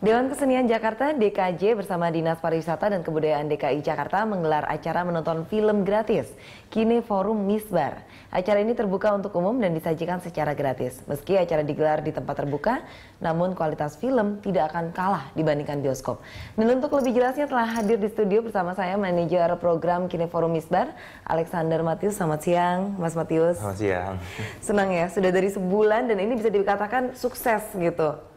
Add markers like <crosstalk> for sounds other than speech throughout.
Dewan Kesenian Jakarta DKJ bersama Dinas Pariwisata dan Kebudayaan DKI Jakarta menggelar acara menonton film gratis, Kine Forum Misbar. Acara ini terbuka untuk umum dan disajikan secara gratis. Meski acara digelar di tempat terbuka, namun kualitas film tidak akan kalah dibandingkan bioskop. Dan untuk lebih jelasnya telah hadir di studio bersama saya manajer program Kine Forum Misbar, Alexander Matius. Selamat siang, Mas Matius. Selamat siang. Senang ya, sudah dari sebulan dan ini bisa dikatakan sukses gitu.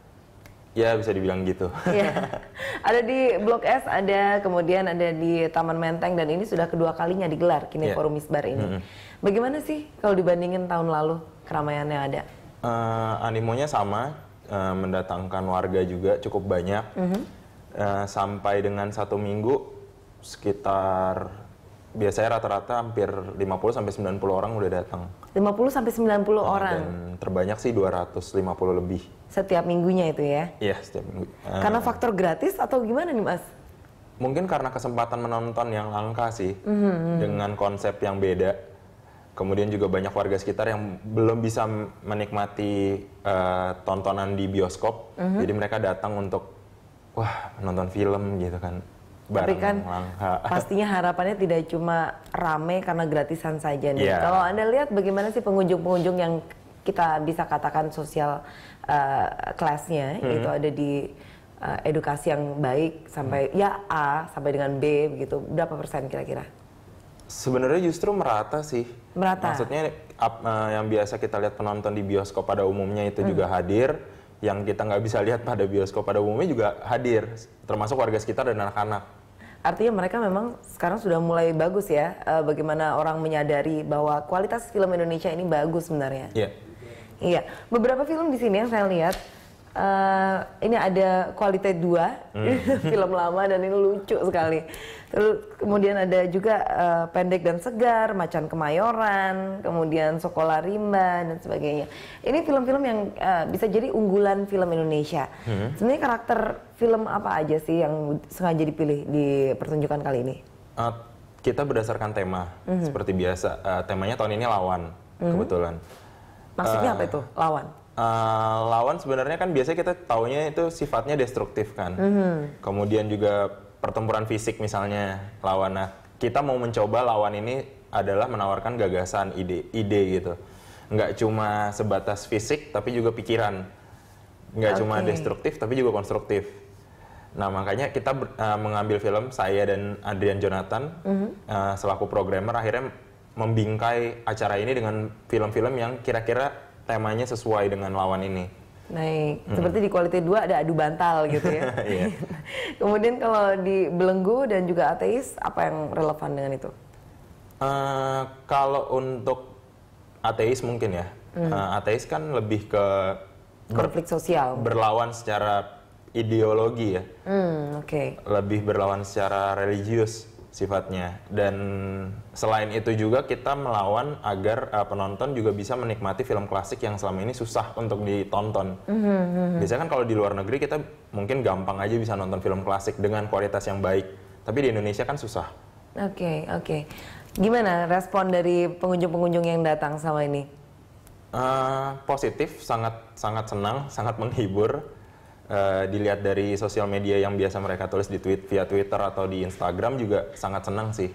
Ya bisa dibilang gitu. Ya. Ada di Blok S, ada kemudian ada di Taman Menteng dan ini sudah kedua kalinya digelar kini ya. forum misbar ini. Bagaimana sih kalau dibandingin tahun lalu keramaiannya ada? Uh, animonya sama, uh, mendatangkan warga juga cukup banyak. -hmm. uh, sampai dengan satu minggu sekitar biasanya rata-rata hampir 50 sampai 90 orang udah datang. 50 sampai 90 orang. Dan terbanyak sih 250 lebih setiap minggunya itu ya? Iya, setiap minggu. Eh, karena faktor gratis atau gimana nih, Mas? Mungkin karena kesempatan menonton yang langka sih, mm-hmm. dengan konsep yang beda. Kemudian juga banyak warga sekitar yang belum bisa menikmati uh, tontonan di bioskop, mm-hmm. jadi mereka datang untuk wah nonton film gitu kan. Tapi kan langka. <laughs> pastinya harapannya tidak cuma rame karena gratisan saja nih. Yeah. Kalau Anda lihat bagaimana sih pengunjung-pengunjung yang kita bisa katakan sosial Eh, kelasnya uh, hmm. itu ada di uh, edukasi yang baik sampai hmm. ya A sampai dengan B begitu berapa persen kira-kira? Sebenarnya justru merata sih. Merata. Maksudnya ap, uh, yang biasa kita lihat penonton di bioskop pada umumnya itu hmm. juga hadir, yang kita nggak bisa lihat pada bioskop pada umumnya juga hadir, termasuk warga sekitar dan anak-anak artinya mereka memang sekarang sudah mulai bagus ya uh, bagaimana orang menyadari bahwa kualitas film Indonesia ini bagus sebenarnya. Yeah. Iya, beberapa film di sini yang saya lihat uh, ini ada kualitas dua hmm. <laughs> film lama dan ini lucu sekali. Terus kemudian ada juga uh, pendek dan segar, macan kemayoran, kemudian sekolah rimba dan sebagainya. Ini film-film yang uh, bisa jadi unggulan film Indonesia. Hmm. Sebenarnya karakter film apa aja sih yang sengaja dipilih di pertunjukan kali ini? Uh, kita berdasarkan tema, -hmm. seperti biasa. Uh, temanya tahun ini lawan, hmm. kebetulan. Maksudnya uh, apa eh, itu lawan? Uh, lawan sebenarnya kan biasanya kita taunya itu sifatnya destruktif kan. Mm -hmm. Kemudian juga pertempuran fisik misalnya lawan. Nah, kita mau mencoba lawan ini adalah menawarkan gagasan, ide, ide gitu. Nggak cuma sebatas fisik, tapi juga pikiran. Nggak okay. cuma destruktif, tapi juga konstruktif. Nah, makanya kita uh, mengambil film saya dan Adrian Jonathan mm -hmm. uh, selaku programmer akhirnya membingkai acara ini dengan film-film yang kira-kira temanya sesuai dengan lawan ini. Nah, hmm. seperti di kualitas 2 ada adu bantal gitu ya. <laughs> Iya. <laughs> Kemudian kalau di belenggu dan juga ateis, apa yang relevan dengan itu? Uh, kalau untuk ateis mungkin ya, hmm. uh, ateis kan lebih ke konflik sosial, berlawan secara ideologi ya, hmm, oke. Okay. lebih berlawan secara religius sifatnya dan selain itu juga kita melawan agar uh, penonton juga bisa menikmati film klasik yang selama ini susah untuk ditonton mm-hmm. biasanya kan kalau di luar negeri kita mungkin gampang aja bisa nonton film klasik dengan kualitas yang baik tapi di Indonesia kan susah oke okay, oke okay. gimana respon dari pengunjung-pengunjung yang datang sama ini uh, positif sangat sangat senang sangat menghibur Eh, dilihat dari sosial media yang biasa mereka tulis di tweet via Twitter atau di Instagram juga sangat senang sih.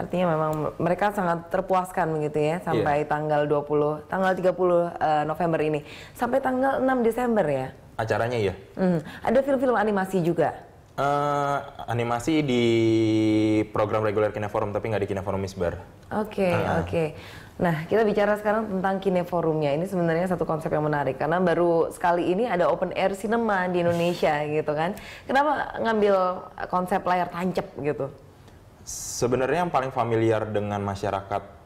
Artinya memang mereka sangat terpuaskan begitu ya sampai yeah. tanggal 20, tanggal 30 uh, eh, November ini. Sampai tanggal 6 Desember ya? Acaranya iya. Mm. Ada film-film animasi juga? Uh, animasi di program reguler Kineforum tapi nggak di Kineforum Misbar. Oke, okay, uh. oke. Okay. Nah, kita bicara sekarang tentang kineforumnya. Ini sebenarnya satu konsep yang menarik karena baru sekali ini ada open air cinema di Indonesia <laughs> gitu kan. Kenapa ngambil konsep layar tancap gitu? Sebenarnya yang paling familiar dengan masyarakat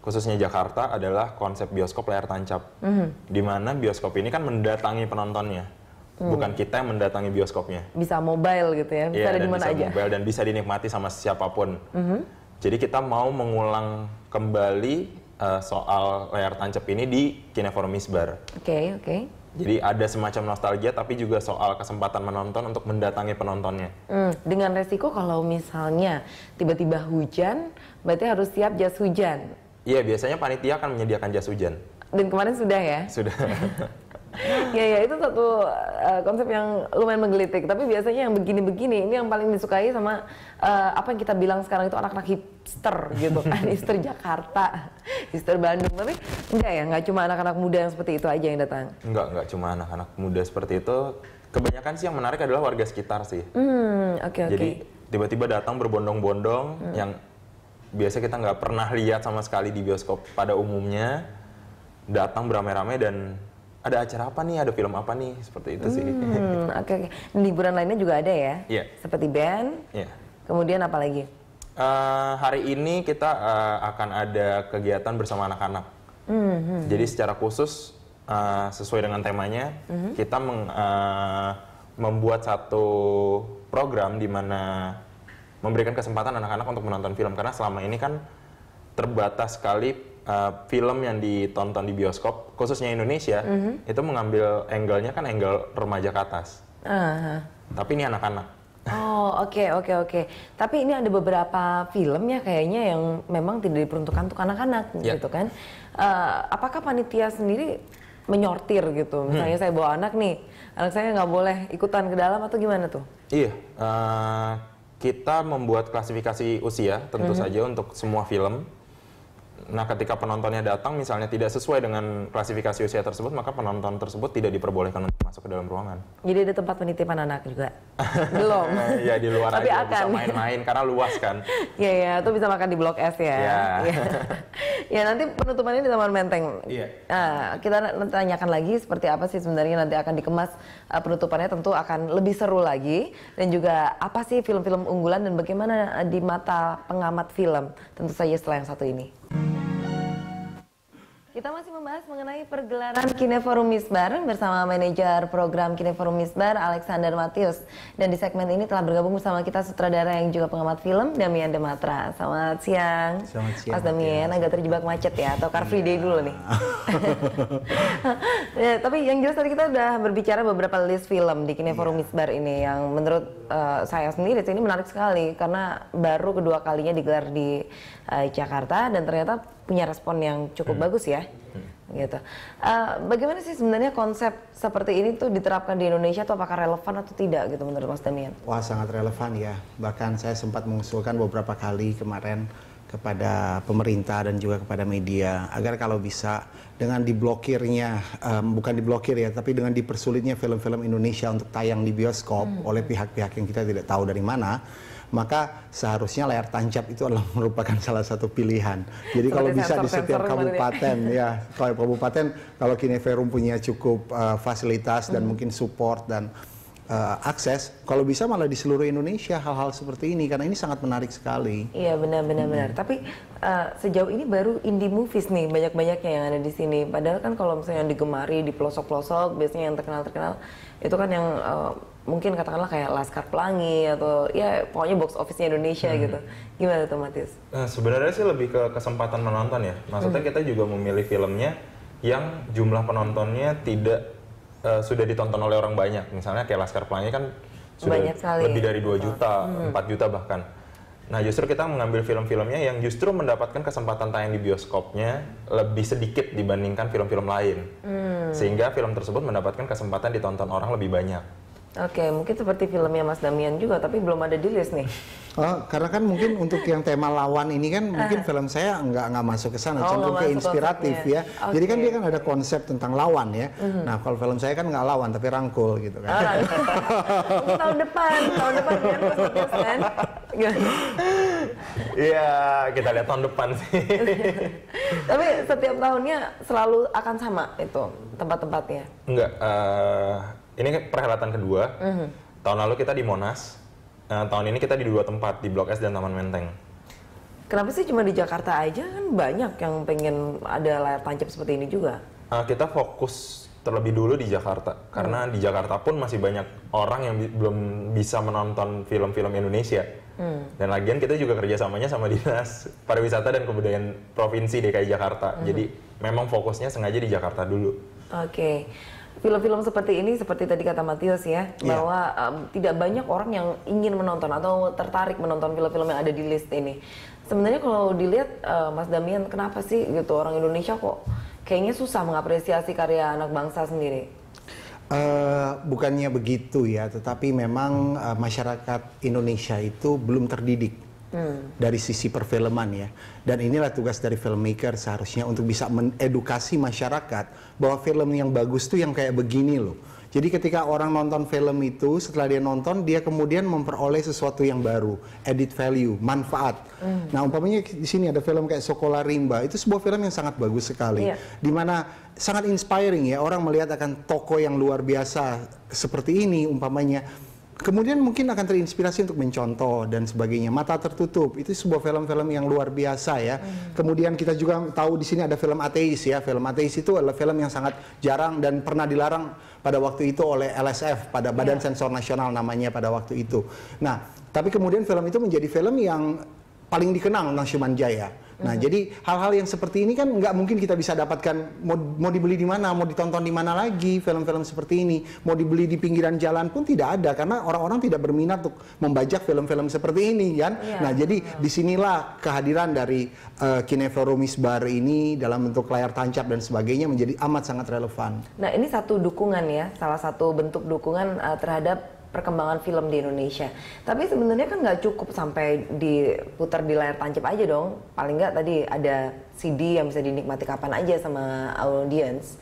khususnya Jakarta adalah konsep bioskop layar tancap. Mm -hmm. Di mana bioskop ini kan mendatangi penontonnya. Hmm. Bukan kita yang mendatangi bioskopnya. Bisa mobile gitu ya, bisa ya, ada di mana aja. mobile dan bisa dinikmati sama siapapun. Mm -hmm. Jadi kita mau mengulang kembali uh, soal layar tancap ini di Kineformis Bar. Oke, okay, oke. Okay. Jadi ada semacam nostalgia tapi juga soal kesempatan menonton untuk mendatangi penontonnya. Hmm, dengan resiko kalau misalnya tiba-tiba hujan, berarti harus siap jas hujan. Iya, biasanya panitia akan menyediakan jas hujan. Dan kemarin sudah ya? Sudah. <laughs> ya ya itu satu uh, konsep yang lumayan menggelitik tapi biasanya yang begini-begini ini yang paling disukai sama uh, apa yang kita bilang sekarang itu anak-anak hipster gitu kan <laughs> hipster Jakarta hipster Bandung tapi enggak ya enggak cuma anak-anak muda yang seperti itu aja yang datang enggak enggak cuma anak-anak muda seperti itu kebanyakan sih yang menarik adalah warga sekitar sih hmm, oke okay, okay. jadi tiba-tiba datang berbondong-bondong hmm. yang biasa kita nggak pernah lihat sama sekali di bioskop pada umumnya datang beramai-ramai dan ada acara apa nih, ada film apa nih, seperti itu hmm, sih. <laughs> Gitu. Oke, okay, okay. liburan lainnya juga ada ya? Iya. Yeah. Seperti band. Iya. Yeah. Kemudian apa lagi? Uh, hari ini kita uh, akan ada kegiatan bersama anak-anak. Mm -hmm. Jadi secara khusus uh, sesuai dengan temanya, mm -hmm. kita meng, uh, membuat satu program di mana memberikan kesempatan anak-anak untuk menonton film karena selama ini kan terbatas sekali uh, film yang ditonton di bioskop khususnya Indonesia mm -hmm. itu mengambil angle-nya kan angle remaja ke atas. Uh -huh. Tapi ini anak-anak. Oh oke okay, oke okay, oke. Okay. Tapi ini ada beberapa film ya kayaknya yang memang tidak diperuntukkan untuk anak-anak yeah. gitu kan. Uh, apakah panitia sendiri menyortir gitu? Misalnya hmm. saya bawa anak nih, anak saya nggak boleh ikutan ke dalam atau gimana tuh? Iya. Uh, kita membuat klasifikasi usia tentu hmm. saja untuk semua film Nah, ketika penontonnya datang misalnya tidak sesuai dengan klasifikasi usia tersebut, maka penonton tersebut tidak diperbolehkan untuk masuk ke dalam ruangan. Jadi ada tempat penitipan anak juga? <laughs> Belum. ya di luar Tapi aja akan. bisa main-main karena luas kan. <laughs> Iya iya. itu bisa makan di Blok S ya. Iya. Ya. <laughs> ya nanti penutupannya di Taman Menteng. Iya. Nah, kita tanyakan lagi seperti apa sih sebenarnya nanti akan dikemas eh, penutupannya tentu akan lebih seru lagi dan juga apa sih film-film unggulan dan bagaimana eh, di mata pengamat film tentu saja setelah yang satu ini. Kita masih membahas mengenai pergelaran Kineforum Misbar bersama manajer program Kineforum Misbar Alexander Matius. Dan di segmen ini telah bergabung bersama kita sutradara yang juga pengamat film Damian Dematra. Selamat siang. Selamat siang. Mas Damian agak terjebak macet ya atau Car Free Day iya. dulu nih. <laughs> ya, tapi yang jelas tadi kita sudah berbicara beberapa list film di Kineforum yeah. Misbar ini yang menurut uh, saya sendiri ini menarik sekali karena baru kedua kalinya digelar di uh, Jakarta dan ternyata punya respon yang cukup hmm. bagus ya hmm. gitu uh, bagaimana sih sebenarnya konsep seperti ini tuh diterapkan di Indonesia atau apakah relevan atau tidak gitu menurut Mas Damian wah sangat relevan ya bahkan saya sempat mengusulkan beberapa kali kemarin kepada pemerintah dan juga kepada media agar kalau bisa dengan diblokirnya um, bukan diblokir ya tapi dengan dipersulitnya film-film Indonesia untuk tayang di bioskop hmm. oleh pihak-pihak yang kita tidak tahu dari mana maka seharusnya layar tancap itu adalah <laughs> merupakan salah satu pilihan. Jadi kalau bisa di setiap gitu ya. kabupaten ya, kalau kabupaten kalau Kineferum punya cukup uh, fasilitas dan -hmm. mungkin support dan uh, akses, kalau bisa malah di seluruh Indonesia hal-hal seperti ini karena ini sangat menarik sekali. Iya benar-benar hmm. benar. Tapi uh, sejauh ini baru indie movies nih banyak-banyaknya yang ada di sini. Padahal kan kalau misalnya yang digemari di pelosok-pelosok biasanya yang terkenal-terkenal itu kan yang mungkin katakanlah kayak Laskar Pelangi atau ya pokoknya box office Indonesia hmm. gitu. Gimana tuh Matis? Nah, sebenarnya sih lebih ke kesempatan menonton ya. Maksudnya hmm. kita juga memilih filmnya yang jumlah penontonnya tidak uh, sudah ditonton oleh orang banyak. Misalnya kayak Laskar Pelangi kan sudah banyak sekali. lebih dari 2 juta, hmm. 4 juta bahkan. Nah, justru kita mengambil film-filmnya yang justru mendapatkan kesempatan tayang di bioskopnya lebih sedikit dibandingkan film-film lain. Hmm. Sehingga film tersebut mendapatkan kesempatan ditonton orang lebih banyak. Oke, okay, mungkin seperti filmnya Mas Damian juga, tapi belum ada di list nih. Oh, karena kan mungkin untuk yang tema lawan ini kan mungkin ah. film saya nggak nggak masuk ke sana, oh, cenderung ke inspiratif ya. Okay. Jadi kan dia kan ada konsep tentang lawan ya. Mm-hmm. Nah kalau film saya kan nggak lawan tapi rangkul gitu kan. Oh, tahun depan, tahun depan biar kan. Iya, kita lihat tahun depan sih. <laughs> tapi setiap tahunnya selalu akan sama itu tempat-tempatnya. Enggak. Uh eh, ini perhelatan kedua. Mm -hmm. Tahun lalu kita di Monas. Nah, tahun ini kita di dua tempat di Blok S dan Taman Menteng. Kenapa sih cuma di Jakarta aja kan banyak yang pengen ada layar tancap seperti ini juga? Uh, kita fokus terlebih dulu di Jakarta karena hmm. di Jakarta pun masih banyak orang yang bi belum bisa menonton film-film Indonesia. Hmm. Dan lagian kita juga kerjasamanya sama <laughs> dinas pariwisata dan kebudayaan provinsi DKI Jakarta. Hmm. Jadi memang fokusnya sengaja di Jakarta dulu. Oke. Okay film-film seperti ini seperti tadi kata Matius ya yeah. bahwa um, tidak banyak orang yang ingin menonton atau tertarik menonton film-film yang ada di list ini. Sebenarnya kalau dilihat uh, Mas Damian kenapa sih gitu orang Indonesia kok kayaknya susah mengapresiasi karya anak bangsa sendiri? Uh, bukannya begitu ya, tetapi memang uh, masyarakat Indonesia itu belum terdidik hmm. dari sisi perfilman ya. Dan inilah tugas dari filmmaker seharusnya untuk bisa mengedukasi masyarakat bahwa film yang bagus tuh yang kayak begini loh. Jadi ketika orang nonton film itu, setelah dia nonton, dia kemudian memperoleh sesuatu yang baru, edit value, manfaat. Mm. Nah, umpamanya di sini ada film kayak Sokola Rimba, itu sebuah film yang sangat bagus sekali, yeah. dimana sangat inspiring ya orang melihat akan toko yang luar biasa seperti ini, umpamanya kemudian mungkin akan terinspirasi untuk mencontoh dan sebagainya. Mata tertutup itu sebuah film-film yang luar biasa ya. Hmm. Kemudian kita juga tahu di sini ada film ateis ya. Film ateis itu adalah film yang sangat jarang dan pernah dilarang pada waktu itu oleh LSF pada iya. Badan yeah. Sensor Nasional namanya pada waktu itu. Nah, tapi kemudian film itu menjadi film yang paling dikenang Nasuman Jaya Nah, -hmm. jadi hal-hal yang seperti ini kan nggak mungkin kita bisa dapatkan mau, mau dibeli di mana, mau ditonton di mana lagi film-film seperti ini, mau dibeli di pinggiran jalan pun tidak ada karena orang-orang tidak berminat untuk membajak film-film seperti ini kan. Yeah. Nah, jadi yeah. disinilah kehadiran dari uh, eh, Kineforum ini dalam bentuk layar tancap dan sebagainya menjadi amat sangat relevan. Nah, ini satu dukungan ya, salah satu bentuk dukungan uh, terhadap perkembangan film di Indonesia. Tapi sebenarnya kan nggak cukup sampai diputar di layar tancap aja dong. Paling nggak tadi ada CD yang bisa dinikmati kapan aja sama audiens.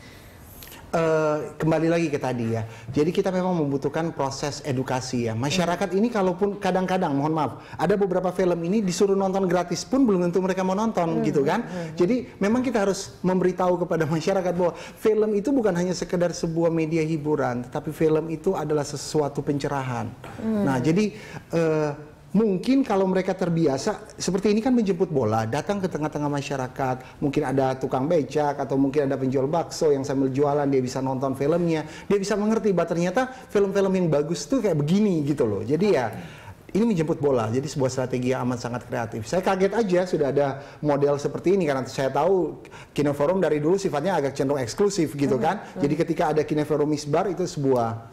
Eh, kembali lagi ke tadi ya. Jadi kita memang membutuhkan proses edukasi ya. Masyarakat ini kalaupun kadang-kadang mohon maaf, ada beberapa film ini disuruh nonton gratis pun belum tentu mereka mau nonton hmm. gitu kan. Hmm. hmm. Jadi memang kita harus memberitahu kepada masyarakat bahwa film itu bukan hanya sekedar sebuah media hiburan, tetapi film itu adalah sesuatu pencerahan. Hmm. Nah, jadi uh, mungkin kalau mereka terbiasa seperti ini kan menjemput bola datang ke tengah-tengah masyarakat mungkin ada tukang becak atau mungkin ada penjual bakso yang sambil jualan dia bisa nonton filmnya dia bisa mengerti bahwa ternyata film-film yang bagus tuh kayak begini gitu loh jadi ya ini menjemput bola, jadi sebuah strategi yang amat sangat kreatif. Saya kaget aja sudah ada model seperti ini karena saya tahu Kineforum dari dulu sifatnya agak cenderung eksklusif gitu iya, kan. Jadi ketika ada Kineforum Misbar itu sebuah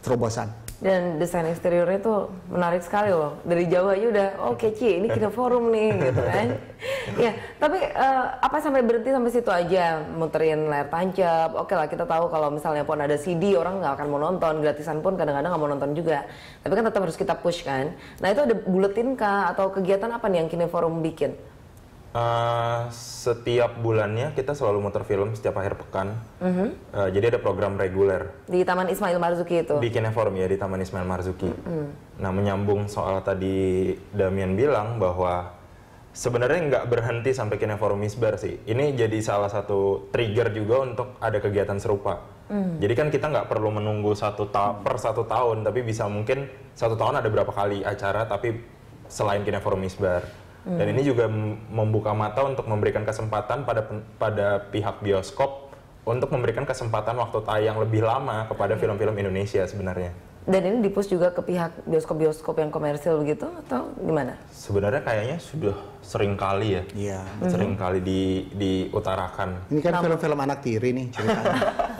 terobosan dan desain eksteriornya tuh menarik sekali loh dari jauh aja udah oh keci, ini kita forum nih gitu kan <laughs> ya tapi uh, apa sampai berhenti sampai situ aja muterin layar tancap oke okay lah kita tahu kalau misalnya pun ada CD orang nggak akan mau nonton gratisan pun kadang-kadang nggak mau nonton juga tapi kan tetap harus kita push kan nah itu ada buletin kah atau kegiatan apa nih yang kini forum bikin Uh, setiap bulannya kita selalu muter film setiap akhir pekan. Uh -huh. uh, jadi ada program reguler. Di Taman Ismail Marzuki itu? Di Kineform ya, di Taman Ismail Marzuki. Uh mhm. -huh. Nah menyambung soal tadi Damian bilang bahwa sebenarnya nggak berhenti sampai Kineform Isbar sih. Ini jadi salah satu trigger juga untuk ada kegiatan serupa. -huh. Mhm. Jadi kan kita nggak perlu menunggu satu ta mhm. per satu tahun, tapi bisa mungkin satu tahun ada berapa kali acara, tapi selain Kineform Isbar dan hmm. ini juga membuka mata untuk memberikan kesempatan pada pada pihak bioskop untuk memberikan kesempatan waktu tayang lebih lama kepada hmm. film-film Indonesia sebenarnya. Dan ini dipus juga ke pihak bioskop-bioskop yang komersil begitu atau gimana? Sebenarnya kayaknya sudah sering kali ya. Iya. Sering mm-hmm. kali di diutarakan. Ini kan film-film anak tiri nih ceritanya.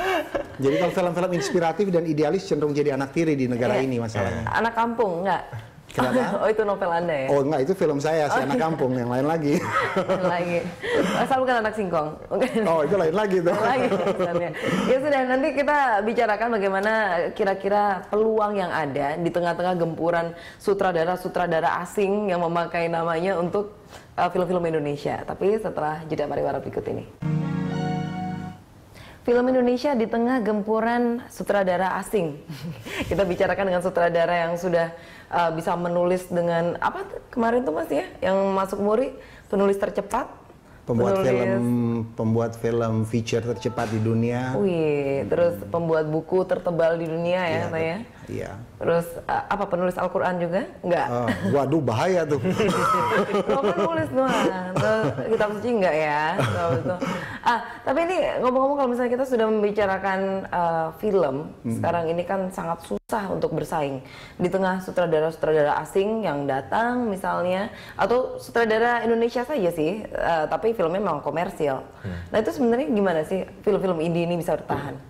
<laughs> jadi kalau film-film inspiratif dan idealis cenderung jadi anak tiri di negara yeah. ini masalahnya. Anak kampung enggak? Kenapa? <laughs> Oh itu novel anda ya? Oh enggak itu film saya, si oh, anak iya. kampung yang lain lagi. Lain <laughs> lagi. Asal bukan anak singkong. <laughs> Oh itu lain lagi tuh. Lain lagi. ya sudah nanti kita bicarakan bagaimana kira-kira peluang yang ada di tengah-tengah gempuran sutradara-sutradara asing yang memakai namanya untuk uh, film-film uh, Indonesia. Tapi setelah jeda pariwara berikut ini. Film Indonesia di tengah gempuran sutradara asing. kita bicarakan dengan sutradara yang sudah uh, bisa menulis dengan apa kemarin tuh Mas ya yang masuk Muri penulis tercepat pembuat penulis. film pembuat film feature tercepat di dunia. Wih, terus pembuat buku tertebal di dunia ya, iya, ya Iya. Terus uh, apa penulis Al-Qur'an juga? Enggak. Uh, ah, waduh bahaya tuh. penulis <laughs> oh, kan nulis doang. Kita suci enggak ya? Ah, tapi ini ngomong-ngomong kalau misalnya kita sudah membicarakan uh, film, hmm. sekarang ini kan sangat susah untuk bersaing di tengah sutradara-sutradara asing yang datang misalnya atau sutradara Indonesia saja sih, uh, tapi filmnya memang komersial. Hmm. Nah, itu sebenarnya gimana sih film-film indie ini bisa bertahan? Hmm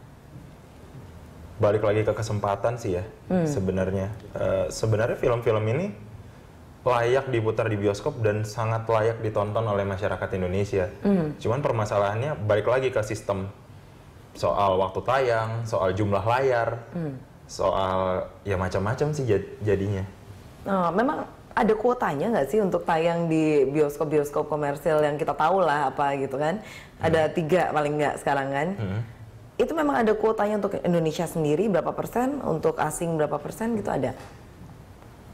balik lagi ke kesempatan sih ya hmm. sebenarnya uh, sebenarnya film-film ini layak diputar di bioskop dan sangat layak ditonton oleh masyarakat Indonesia hmm. cuman permasalahannya balik lagi ke sistem soal waktu tayang soal jumlah layar hmm. soal ya macam-macam sih jad jadinya oh, memang ada kuotanya nggak sih untuk tayang di bioskop-bioskop komersil yang kita tahu lah apa gitu kan hmm. ada tiga paling nggak sekarang kan hmm itu memang ada kuotanya untuk Indonesia sendiri berapa persen, untuk asing berapa persen gitu ada?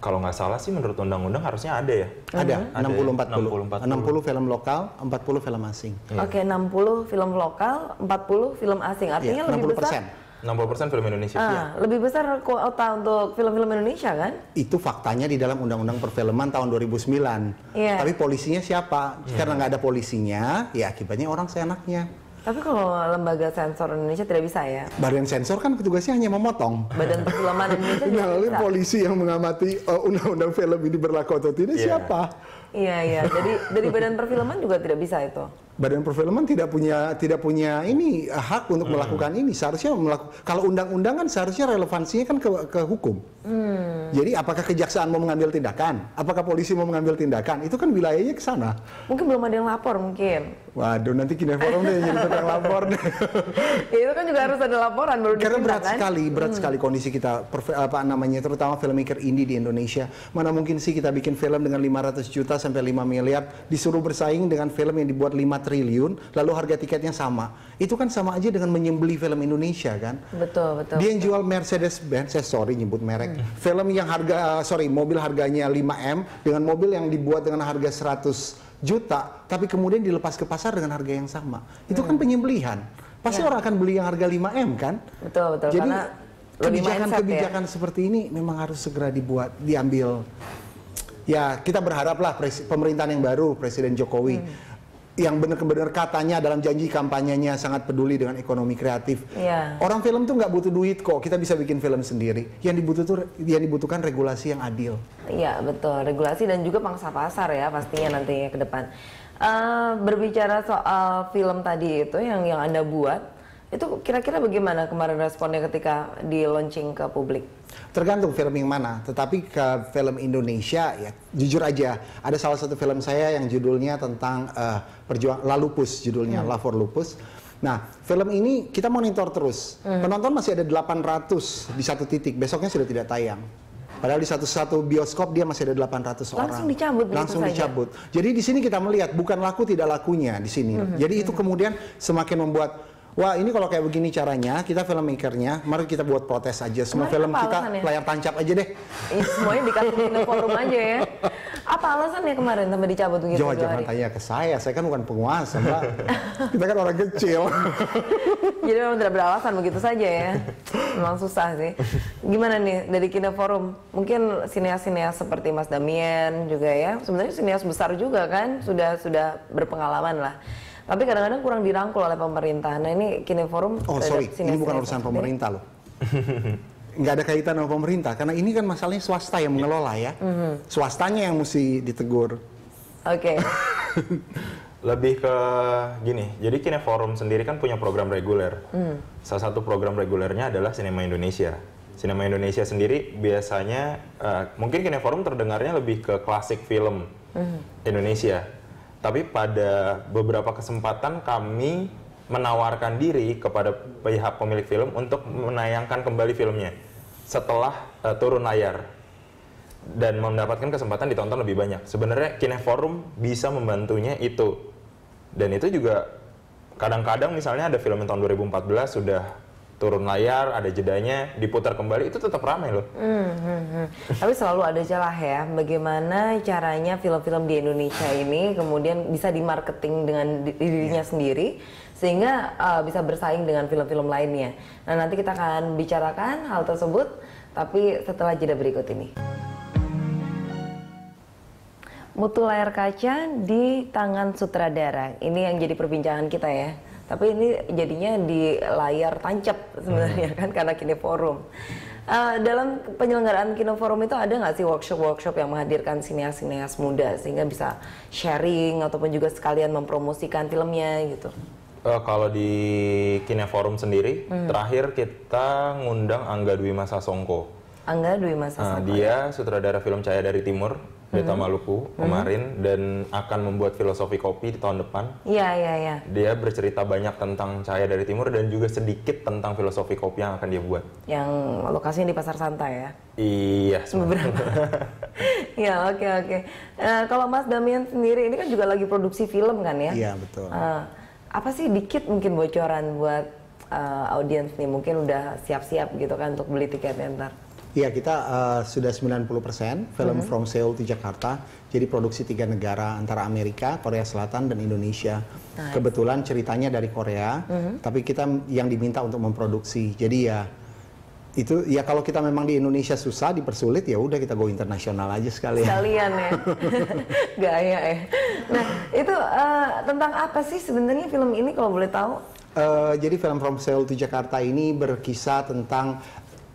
Kalau nggak salah sih menurut undang-undang harusnya ada ya? Ada, ada 60-40. 60, 40. 60 film lokal, 40 film asing. Yeah. Oke, okay, 60 film lokal, 40 film asing. Iya, Artinya yeah, lebih besar 60% film Indonesia. Ah, ya. Lebih besar kuota untuk film-film Indonesia kan? Itu faktanya di dalam Undang-Undang Perfilman tahun 2009. Yeah. Tapi polisinya siapa? Hmm. Karena nggak ada polisinya, ya akibatnya orang seenaknya. Tapi kalau lembaga sensor Indonesia tidak bisa ya? Badan sensor kan petugasnya hanya memotong. Badan perfilman Indonesia tidak nah, bisa. polisi yang mengamati undang oh, undang-undang film ini berlaku atau tidak yeah. siapa? Iya, iya. Jadi dari badan perfilman juga tidak bisa itu? badan perfilman tidak punya tidak punya ini eh, hak untuk hmm. melakukan ini seharusnya melaku, kalau undang-undang kan seharusnya relevansinya kan ke, ke hukum hmm. jadi apakah kejaksaan mau mengambil tindakan apakah polisi mau mengambil tindakan itu kan wilayahnya ke sana mungkin belum ada yang lapor mungkin waduh nanti kini forum deh jadi yang lapor deh <laughs> itu kan juga harus ada laporan baru karena berat sekali berat hmm. sekali kondisi kita apa namanya terutama filmmaker indie di Indonesia mana mungkin sih kita bikin film dengan 500 juta sampai 5 miliar disuruh bersaing dengan film yang dibuat lima triliun lalu harga tiketnya sama. Itu kan sama aja dengan menyembeli film Indonesia kan? Betul, betul. Dia yang jual Mercedes Benz, saya eh, sorry nyebut merek. Hmm. Film yang harga eh, sorry, mobil harganya 5M dengan mobil yang dibuat dengan harga 100 juta tapi kemudian dilepas ke pasar dengan harga yang sama. Itu kan hmm. kan penyembelihan. Pasti ya. orang akan beli yang harga 5M kan? Betul, betul. Jadi karena kebijakan-kebijakan ya? seperti ini memang harus segera dibuat, diambil ya kita berharaplah pemerintahan yang baru Presiden Jokowi hmm yang benar-benar katanya dalam janji kampanyenya sangat peduli dengan ekonomi kreatif. Yeah. Orang film tuh nggak butuh duit kok, kita bisa bikin film sendiri. Yang dibutuh tuh, yang dibutuhkan regulasi yang adil. Iya betul, regulasi dan juga pangsa pasar ya pastinya nantinya ke depan. Uh, berbicara soal film tadi itu yang yang anda buat, itu kira-kira bagaimana kemarin responnya ketika di launching ke publik? tergantung film yang mana. Tetapi ke film Indonesia ya, jujur aja ada salah satu film saya yang judulnya tentang uh, perjuang La judulnya hmm. La Lupus. Nah, film ini kita monitor terus. Hmm. Penonton masih ada 800 di satu titik. Besoknya sudah tidak tayang. Padahal di satu-satu bioskop dia masih ada 800 orang. Langsung dicabut. Gitu Langsung saja. dicabut. Jadi di sini kita melihat bukan laku tidak lakunya di sini. Hmm. Jadi itu kemudian semakin membuat wah ini kalau kayak begini caranya kita filmmakernya mari kita buat protes aja semua Kemarin film kita ya? layar tancap aja deh ya, semuanya dikasih ke forum aja ya apa alasannya kemarin sampai dicabut begitu Jawa, jangan tanya ke saya saya kan bukan penguasa mbak <laughs> kita kan orang kecil <laughs> jadi memang tidak beralasan begitu saja ya memang susah sih gimana nih dari Kino Forum mungkin sineas-sineas seperti Mas Damien juga ya sebenarnya sineas besar juga kan sudah sudah berpengalaman lah tapi kadang-kadang kurang dirangkul oleh pemerintah. Nah ini Kineforum. Oh sorry, ini bukan urusan pemerintah loh. <laughs> nggak ada kaitan sama pemerintah karena ini kan masalahnya swasta yang mengelola ya. Mm-hmm. Swastanya yang mesti ditegur. Oke. Okay. <laughs> Lebih ke gini, jadi Kineforum sendiri kan punya program reguler. Mm. Salah satu program regulernya adalah Sinema Indonesia. Sinema Indonesia sendiri biasanya uh, mungkin Kineforum terdengarnya lebih ke klasik film mm Indonesia tapi pada beberapa kesempatan kami menawarkan diri kepada pihak pemilik film untuk menayangkan kembali filmnya setelah uh, turun layar dan mendapatkan kesempatan ditonton lebih banyak. Sebenarnya Kineforum bisa membantunya itu. Dan itu juga kadang-kadang misalnya ada film yang tahun 2014 sudah turun layar, ada jedanya, diputar kembali itu tetap ramai loh. Hmm, hmm, hmm. Tapi selalu ada celah ya. Bagaimana caranya film-film di Indonesia ini kemudian bisa dimarketing dengan dirinya iya. sendiri sehingga uh, bisa bersaing dengan film-film lainnya. Nah nanti kita akan bicarakan hal tersebut, tapi setelah jeda berikut ini. Mutu layar kaca di tangan sutradara. Ini yang jadi perbincangan kita ya. Tapi ini jadinya di layar tancap sebenarnya hmm. kan karena kini forum. Uh, eh, dalam penyelenggaraan Kino Forum itu ada nggak sih workshop-workshop yang menghadirkan sinias-sinias muda sehingga bisa sharing ataupun juga sekalian mempromosikan filmnya gitu? Uh, kalau di Kine Forum sendiri, hmm. terakhir kita ngundang Angga Dwi Masa Songko. Angga Dwi Masa Songko. Uh, eh, dia ya. sutradara film Cahaya dari Timur Beta hmm. Maluku hmm. kemarin hmm. dan akan membuat filosofi kopi di tahun depan. Iya iya iya. Dia bercerita banyak tentang cahaya dari timur dan juga sedikit tentang filosofi kopi yang akan dia buat. Yang lokasinya di Pasar Santa ya? Iya. Beberapa. ya <laughs> iya, oke oke. Okay. Eh, kalau Mas Damian sendiri ini kan juga lagi produksi film kan ya? Iya betul. Uh, apa sih dikit mungkin bocoran buat uh, audiens nih mungkin udah siap-siap gitu kan untuk beli tiketnya ntar? Iya, kita uh, sudah 90% film mm-hmm. From Seoul to Jakarta. Jadi produksi tiga negara antara Amerika, Korea Selatan dan Indonesia. Nice. Kebetulan ceritanya dari Korea, mm-hmm. tapi kita yang diminta untuk memproduksi. Jadi ya itu ya kalau kita memang di Indonesia susah dipersulit ya udah kita go internasional aja sekalian. Sekalian ya. <laughs> Gaya ya. Nah, itu uh, tentang apa sih sebenarnya film ini kalau boleh tahu? Uh, jadi film From Seoul to Jakarta ini berkisah tentang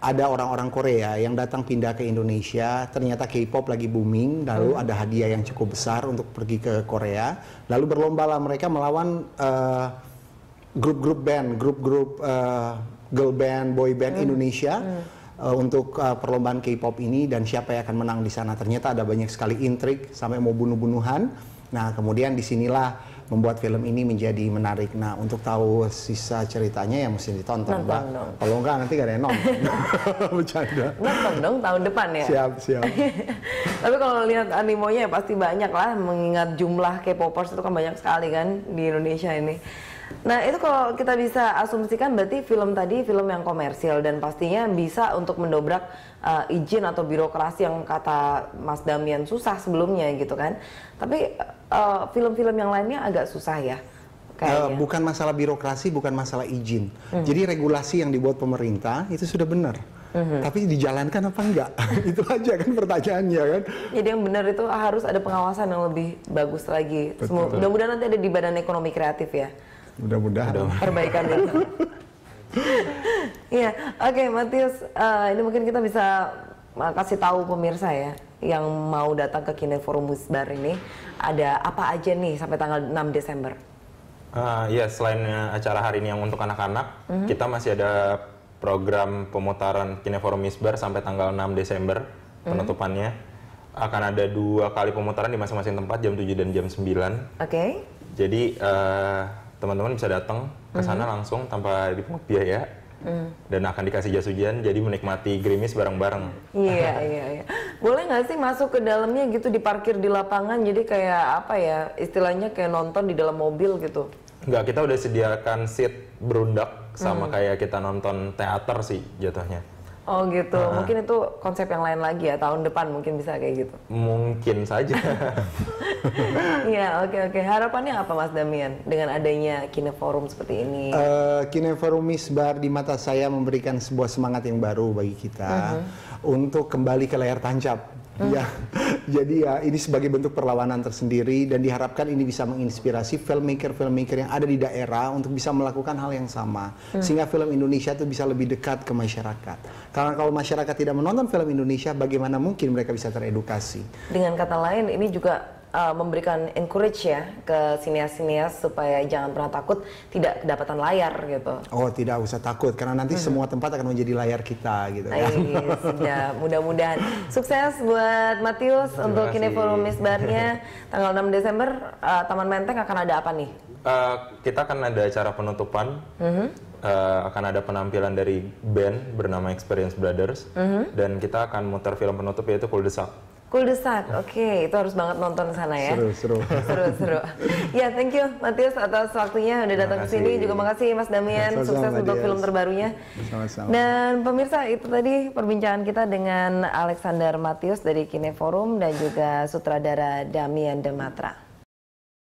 ada orang-orang Korea yang datang pindah ke Indonesia, ternyata K-pop lagi booming, lalu hmm. ada hadiah yang cukup besar untuk pergi ke Korea, lalu berlomba lah mereka melawan eh, grup-grup uh, band, grup-grup uh, girl band, boy band hmm. Indonesia hmm. Uh, untuk uh, perlombaan K-pop ini dan siapa yang akan menang di sana. Ternyata ada banyak sekali intrik sampai mau bunuh-bunuhan. Nah, kemudian disinilah membuat film ini menjadi menarik. Nah, untuk tahu sisa ceritanya ya mesti ditonton, nonton, Mbak. Dong. Kalau enggak nanti gak ada yang nonton. <laughs> Bercanda. Nonton dong tahun depan ya. Siap, siap. <laughs> Tapi kalau lihat animonya ya pasti banyak lah mengingat jumlah K-popers itu kan banyak sekali kan di Indonesia ini. Nah, itu kalau kita bisa asumsikan berarti film tadi film yang komersial dan pastinya bisa untuk mendobrak uh, izin atau birokrasi yang kata Mas Damian susah sebelumnya gitu kan. Tapi eh, film-film uh, yang lainnya agak susah ya. Eh, bukan masalah birokrasi, bukan masalah izin. Hmm. Jadi regulasi yang dibuat pemerintah itu sudah benar. Mm-hmm. Tapi dijalankan apa enggak? <laughs> itu aja kan pertanyaannya kan. Jadi yang benar itu harus ada pengawasan yang lebih bagus lagi. Mudah-mudahan nanti ada di Badan Ekonomi Kreatif ya. Mudah-mudahan. Perbaikan. <laughs> Iya, oke okay, Matius, uh, ini mungkin kita bisa eh, kasih tahu pemirsa ya yang mau datang ke Kine Forum Musbar ini ada apa aja nih sampai tanggal 6 Desember? Uh, ya selain eh, acara hari ini yang untuk anak-anak, mm -hmm. kita masih ada program pemutaran Kine Forum Misbar sampai tanggal 6 Desember mhm. penutupannya. Mm -hmm. Akan ada dua kali pemutaran di masing-masing tempat jam 7 dan jam 9. Oke. Okay. Jadi uh, teman-teman bisa datang ke mhm. sana mm -hmm. langsung tanpa dipungut biaya mm. dan akan dikasih jas hujan jadi menikmati gerimis bareng-bareng. Iya <laughs> iya iya. Boleh nggak sih masuk ke dalamnya gitu diparkir di lapangan jadi kayak apa ya istilahnya kayak nonton di dalam mobil gitu? Nggak kita udah sediakan seat berundak sama mm. kayak kita nonton teater sih jatuhnya. Oh gitu, uh, mungkin itu konsep yang lain lagi ya tahun depan mungkin bisa kayak gitu. Mungkin saja. <laughs> Iya, oke oke. Okay. Harapannya apa Mas Damian dengan adanya Kineforum seperti ini? Uh, Kineforum Misbar di mata saya memberikan sebuah semangat yang baru bagi kita uh mm-hmm. -huh. untuk kembali ke layar tancap Ya, jadi ya ini sebagai bentuk perlawanan tersendiri dan diharapkan ini bisa menginspirasi filmmaker-filmmaker yang ada di daerah untuk bisa melakukan hal yang sama hmm. sehingga film Indonesia itu bisa lebih dekat ke masyarakat. Karena kalau masyarakat tidak menonton film Indonesia, bagaimana mungkin mereka bisa teredukasi? Dengan kata lain, ini juga uh, memberikan encourage ya ke sinias-sinias supaya jangan pernah takut tidak kedapatan layar gitu. Oh, tidak usah takut karena nanti hmm. semua tempat akan menjadi layar kita gitu Ais, kan. ya, mudah-mudahan sukses buat Matius untuk Kineforum Misbarnya tanggal 6 Desember uh, Taman Menteng akan ada apa nih? Uh, kita akan ada acara penutupan. -hmm. Uh, akan ada penampilan dari band bernama Experience Brothers uh mhm. -huh. dan kita akan muter film penutup yaitu Kuldesak. Kuldesak, oke okay. itu harus banget nonton sana ya. Seru, seru. seru, seru. <laughs> Ya, thank you Matius atas waktunya udah datang ke sini. Juga makasih Mas Damian, sama sukses untuk film terbarunya. Sama-sama. Dan pemirsa itu tadi perbincangan kita dengan Alexander Matius dari Kineforum dan juga sutradara Damian Dematra.